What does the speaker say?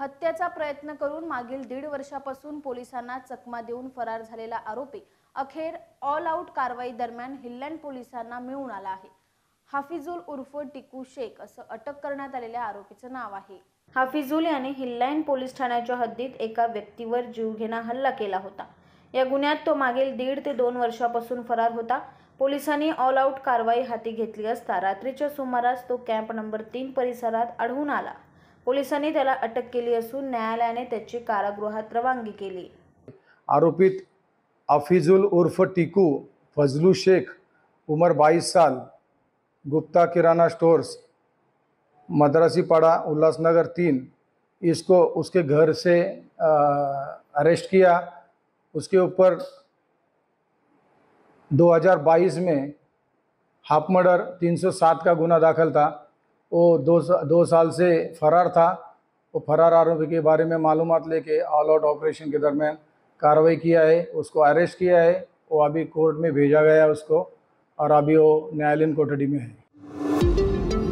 हत्येचा प्रयत्न करून मागील दीड वर्षापासून पोलिसांना चकमा देऊन फरार झालेला आरोपी अखेर ऑल आऊट कारवाई दरम्यान हिल्लँड पोलिसांना मिळून आला आहे हाफिजुल उर्फ टिकू शेख असं अटक करण्यात आलेल्या आरोपीचं नाव आहे हाफिजुल याने हिल्लँड पोलीस ठाण्याच्या हद्दीत एका व्यक्तीवर जीवघेणा हल्ला केला होता या गुन्ह्यात तो मागील दीड ते दोन वर्षापासून फरार होता पोलिसांनी ऑल आऊट कारवाई हाती घेतली असता रात्रीच्या सुमारास तो कॅम्प नंबर तीन परिसरात आढळून आला पोलिसांनी त्याला अटक केली असून न्यायालयाने त्याची कारागृहात रवानगी केली आरोपित आफिजुल उर्फ टिकू फजलू शेख उमर बाईस साल गुप्ता किराणा स्टोर्स मद्रासी पाड़ा नगर तीन इसको उसके घर से अरेस्ट किया उसके ऊपर 2022 में हाफ मर्डर 307 का गुन्हा दाखल था वो दो दो साल से फरार था वो फरार आरोपी के बारे में मालूम लेके ऑल आउट ऑपरेशन के दरमियान कार्रवाई किया है उसको अरेस्ट किया है वो अभी कोर्ट में भेजा गया है उसको और अभी वो न्यायालय कोठड़ी में है